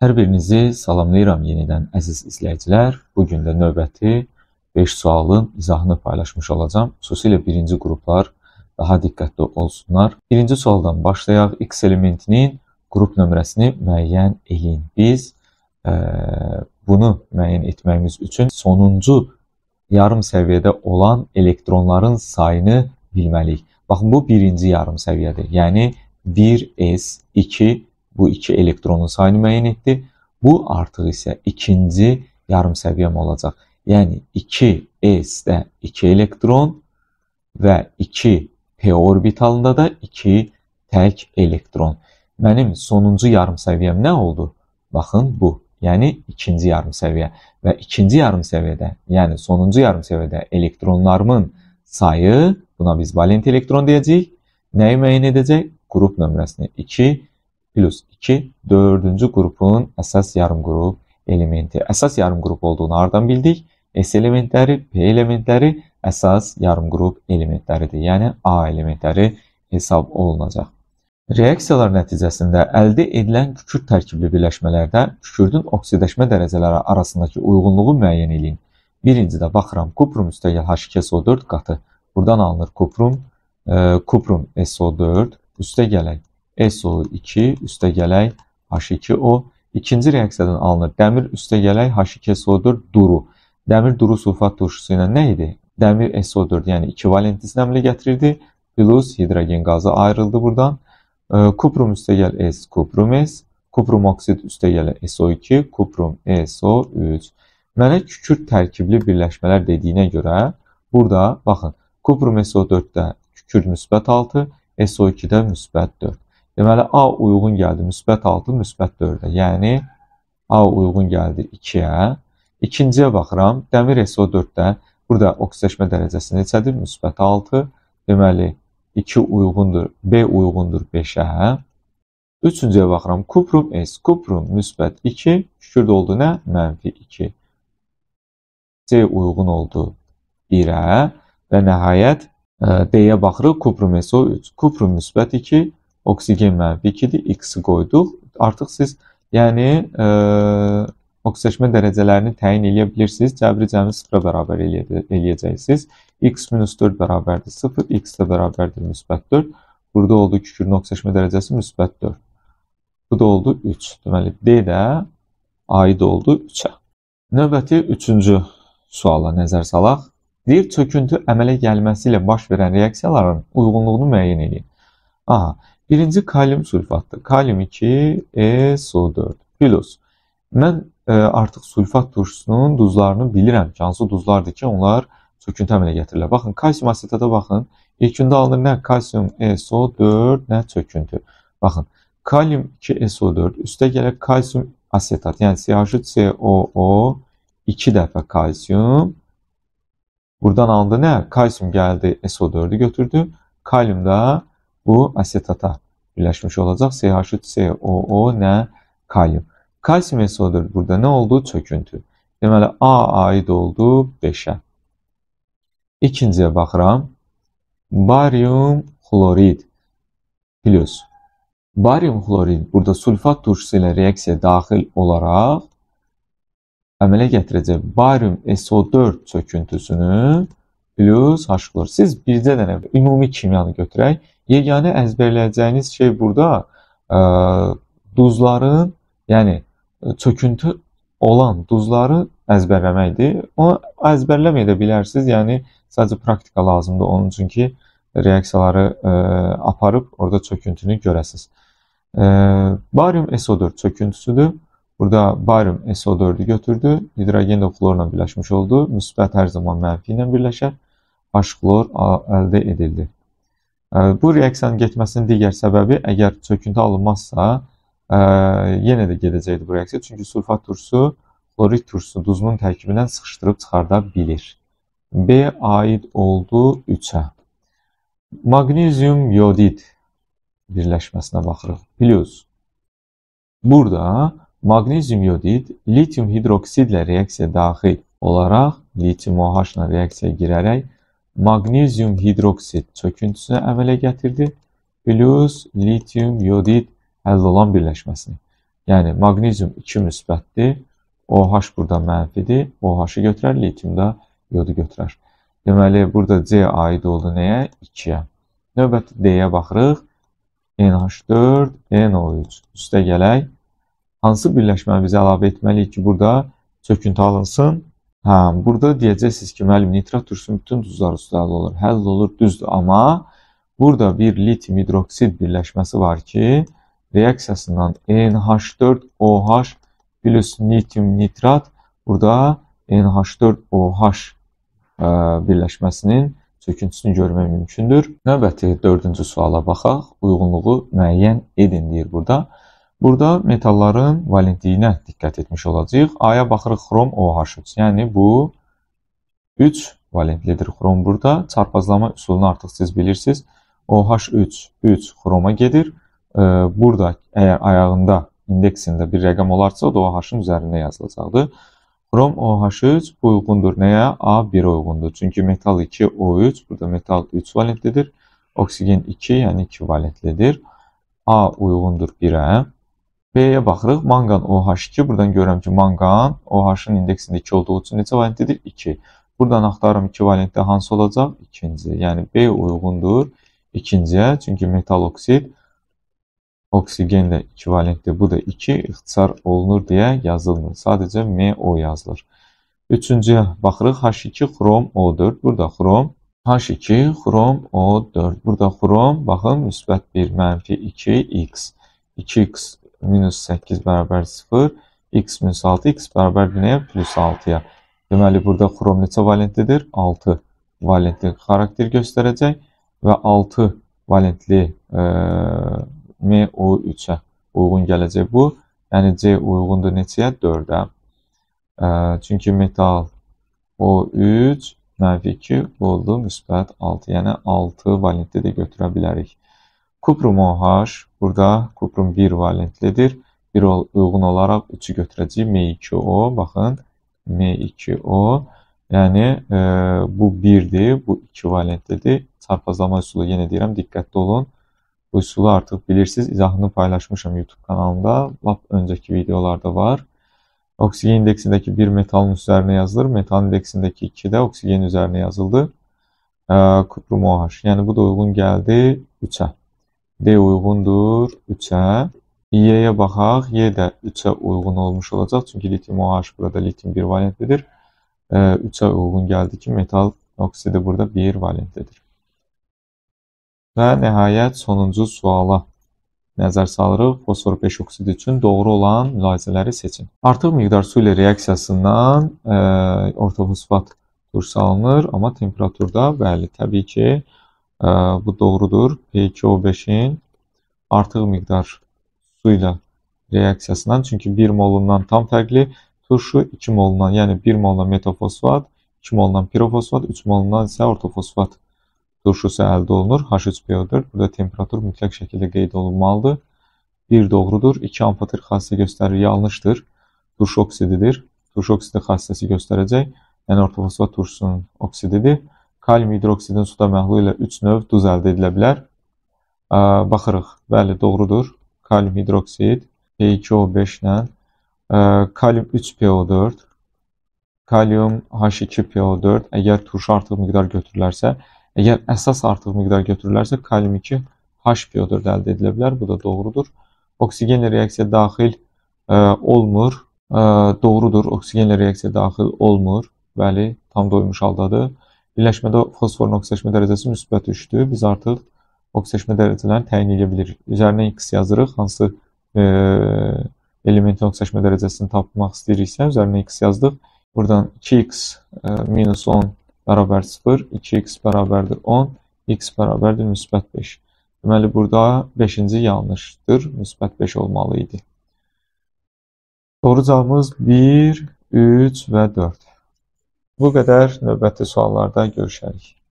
Hər birinizi salamlayıram yenidən əziz izləyicilər. Bu gün də növbəti 5 sualın izahını paylaşmış olacağam. Xüsusilə birinci qruplar daha diqqətli olsunlar. Birinci sualdan başlayaq. X elementinin qrup nömrəsini müəyyən eləyin. Biz ə, e, bunu müəyyən etməyimiz üçün sonuncu yarım səviyyədə olan elektronların sayını bilməliyik. Baxın, bu birinci yarım səviyyədir. Yəni 1s, 2 bu iki elektronun sayını müəyyən etdi. Bu artıq isə ikinci yarım səviyyəm olacaq. Yəni 2s-də 2 elektron və 2 p orbitalında da 2 tək elektron. Mənim sonuncu yarım səviyyəm nə oldu? Baxın bu, yəni ikinci yarım səviyyə və ikinci yarım səviyyədə, yəni sonuncu yarım səviyyədə elektronlarımın sayı, buna biz valent elektron deyəcəyik, nəyi müəyyən edəcək? Qrup nömrəsini 2 plus 2 dördüncü qrupunun əsas yarımqrup elementi. Əsas yarımqrup olduğunu hardan bildik? S elementləri, P elementləri əsas yarımqrup elementləridir. Yəni A elementləri hesab olunacaq. Reaksiyalar nəticəsində əldə edilən kükürt tərkibli birləşmələrdə kükürdün oksidləşmə dərəcələri arasındakı uyğunluğu müəyyən edin. Birincidə baxıram kuprum üstəgəl H2SO4 qatı. Buradan alınır kuprum, e, kuprum SO4 üstəgələk SO2 üstə gələk H2O. İkinci reaksiyadan alınır. Dəmir üstə gələk H2SO4 duru. Dəmir duru sulfat turşusu ilə nə idi? Dəmir SO4, yəni ekivalent izləmli gətirirdi. Plus hidrogen qazı ayrıldı buradan. Kuprum üstə gəl S, kuprum S. Kuprum oksid üstə gəl SO2, kuprum SO3. Mənə kükürt tərkibli birləşmələr dediyinə görə burada baxın, kuprum SO4-də kükürt müsbət 6, SO2-də müsbət 4. Deməli, A uyğun gəldi müsbət 6, müsbət 4-ə. Yəni, A uyğun gəldi 2-yə. İkinciyə baxıram, dəmir SO4-də burada oksidləşmə dərəcəsi neçədir? Müsbət 6. Deməli, 2 uyğundur, B uyğundur 5-ə. Üçüncüyə baxıram, kuprum S, kuprum müsbət 2, şükürdə oldu nə? Mənfi 2. C uyğun oldu 1-ə və nəhayət e, D-yə baxırıq, kuprum SO3, kuprum müsbət 2, oksigen mənfi 2-dir, x-i qoyduq. Artıq siz yəni e, oksidaşmə dərəcələrini təyin edə bilirsiniz. Cəbri cəmi 0-a bərabər eləyə, eləyəcəksiniz. x minus 4 bərabərdir 0, x də bərabərdir müsbət 4. Burada oldu kükürün oksidaşmə dərəcəsi müsbət 4. Bu da oldu 3. Deməli, D də aid oldu 3-ə. Növbəti üçüncü suala nəzər salaq. Deyir, çöküntü əmələ gəlməsi ilə baş verən reaksiyaların uyğunluğunu müəyyən edin. Aha, Birinci kalium sulfatdır. Kalium 2, e, SO4, bilos. Mən ə, e, artıq sulfat turşusunun duzlarını bilirəm ki, hansı duzlardır ki, onlar söküntü əmələ gətirirlər. Baxın, kalsium asetada baxın. İlkündə alınır nə kalsium e, SO4, nə söküntü. Baxın, kalium 2SO4 üstə gəlir kalsium asetat, yəni CHCOO 2 dəfə kalsium. Buradan alındı nə? Kalsium gəldi SO4-ü götürdü. Kalium da bu asetata birleşmiş olacak. CH3COO nə? Kalyum. Kalsium SO4 burada nə oldu? Çöküntü. Deməli A aid oldu 5-ə. İkinciyə baxıram. Barium xlorid plus barium xlorid burada sulfat turşusu ilə reaksiya daxil olaraq əmələ gətirəcək barium SO4 çöküntüsünü plus H klor. Siz bircə dənə ümumi kimyanı götürək, yeganə əzbərləyəcəyiniz şey burada ə, e, duzların, yəni çöküntü e, olan duzları əzbərləməkdir. Onu əzbərləməyə də bilərsiniz. Yəni sadəcə praktika lazımdır onun üçün ki, reaksiyaları ə, e, aparıb orada çöküntünü görəsiniz. Ə, barium SO4 çöküntüsüdür. Burada barium SO4-ü götürdü, hidrogen də xlorla birləşmiş oldu. Müsbət hər zaman mənfi ilə birləşər. H xlor əldə edildi. Bu reaksiyanın getməsinin digər səbəbi əgər çöküntü alınmazsa, ə, yenə də gedəcəkdir bu reaksiya. Çünki sulfat turşusu xlorid turşusu duzunun tərkibindən sıxışdırıb çıxarda bilir. B aid oldu 3-ə. Magnezium yodid birləşməsinə baxırıq. Plus burada magnezium yodid litium hidroksidlə reaksiya daxil olaraq litium OH-la reaksiyaya girərək magnezium hidroksid çöküntüsünü əmələ gətirdi. Plus litium yodid həll olan birləşməsini. Yəni magnezium 2 müsbətdir. OH burada mənfidir. OH-ı götürər, litium da yodu götürər. Deməli, burada C aid oldu nəyə? 2-yə. Növbəti D-yə baxırıq. NH4, NO3. Üstə gələk. Hansı birləşməni biz əlavə etməliyik ki, burada çöküntü alınsın? Hə, burada deyəcəksiniz ki, müəllim, nitrat turşusunun bütün duzları sudalı olur, həll olur, düzdür, amma burada bir litium hidroksid birləşməsi var ki, reaksiyasından NH4OH plus litium nitrat burada NH4OH e, birləşməsinin söküntüsünü görmək mümkündür. Növbəti dördüncü suala baxaq. Uyğunluğu müəyyən edin deyir burada. Burada metalların valentliyinə diqqət etmiş olacağıq. A-ya baxırıq xrom OH3. Yəni bu 3 valentlidir xrom burada. Çarpazlama üsulunu artıq siz bilirsiniz. OH3 3 xroma gedir. Burada əgər ayağında indeksində bir rəqəm olarsa, o da OH-ın üzərində yazılacaqdır. Xrom OH3 bu uyğundur nəyə? A1 uyğundur. Çünki metal 2 O3, burada metal 3 valentlidir. Oksigen 2, yəni 2 valentlidir. A uyğundur 1-ə. B-yə baxırıq. Manqan OH2. Buradan görürəm ki, manqan OH-ın indeksində 2 olduğu üçün neçə valentlidir? 2. Buradan axtarım 2 valentli hansı olacaq? İkinci. Yəni B uyğundur ikinciyə. Çünki metal oksid oksigen də 2 valentli. Bu da 2 ixtisar olunur deyə yazılmır. Sadəcə MO yazılır. Üçüncüyə baxırıq. H2 xrom O4. Burada xrom H2 xrom O4. Burada xrom baxın müsbət 1 mənfi 2 X. 2X minus 8 bərabər 0, x minus 6, x bərabər nəyə? Plus 6-ya. Deməli, burada xrom neçə valentlidir? 6 valentli xarakter göstərəcək və 6 valentli e, MU3-ə uyğun gələcək bu. Yəni, C uyğundur neçəyə? 4-ə. E, çünki metal O3 mənfi 2 oldu, müsbət 6. Yəni, 6 valentli də götürə bilərik. Kuprum OH burada kuprum 1 valentlidir. 1 uyğun olaraq 3-ü götürəcəyik. M2O, baxın, M2O. Yəni e, bu 1-dir, bu 2 valentlidir. Çarpazlama üsulu yenə deyirəm, diqqətli olun. Bu üsulu artıq bilirsiniz. İzahını paylaşmışam YouTube kanalımda. Lap öncəki videolarda var. Oksigen indeksindəki 1 metalın üzərinə yazılır. Metal indeksindəki 2 də oksigen üzərinə yazıldı. E, kuprum OH. Yəni bu da uyğun gəldi 3-ə. D uyğundur 3-ə. Y-yə baxaq. Y də 3-ə uyğun olmuş olacaq. Çünki litium OH burada litium 1 valentlidir. 3-ə uyğun gəldi ki, metal oksidi burada 1 valentlidir. Və nəhayət sonuncu suala nəzər salırıq. Fosfor 5 oksid üçün doğru olan mülayizələri seçin. Artıq miqdar su ilə reaksiyasından ortofosfat turşu alınır, amma temperaturda bəli, təbii ki, bu doğrudur. P2O5-in artıq miqdar su ilə reaksiyasından, çünki 1 molundan tam fərqli turşu 2 molundan, yəni 1 molundan metafosfat, 2 molundan pirofosfat, 3 molundan isə ortofosfat turşusu əldə olunur. H3PO4 burada temperatur mütləq şəkildə qeyd olunmalıdır. 1 doğrudur, 2 amfatır xassiyə göstərir, yanlışdır. Turşu oksididir. Turşu oksidi xassiyəsi göstərəcək. Yəni ortofosfat turşusunun oksididir. Kalium hidroksidin suda məhlulu ilə 3 növ duz əldə edilə bilər. Baxırıq. Bəli, doğrudur. Kalium hidroksid P2O5 ilə kalium 3PO4, kalium H2PO4 əgər turşu artıq miqdar götürülərsə, əgər əsas artıq miqdar götürülərsə kalium 2 HPO4 əldə edilə bilər. Bu da doğrudur. Oksigenlə reaksiya daxil ə, olmur. Ə, doğrudur. Oksigenlə reaksiya daxil olmur. Bəli, tam doymuş haldadır. Birləşmədə fosforun oksidləşmə dərəcəsi müsbət 3-dür. Biz artıq oksidləşmə dərəcələrini təyin edə bilirik. Üzərinə x yazırıq. Hansı e, elementin oksidləşmə dərəcəsini tapmaq istəyiriksə, üzərinə x yazdıq. Buradan 2x e, minus 10 bərabər 0, 2x bərabərdir 10, x bərabərdir müsbət 5. Deməli, burada 5-ci yanlışdır. Müsbət 5 olmalı idi. Doğru cavabımız 1, 3 və 4. Bu qədər, növbəti suallarda görüşərik.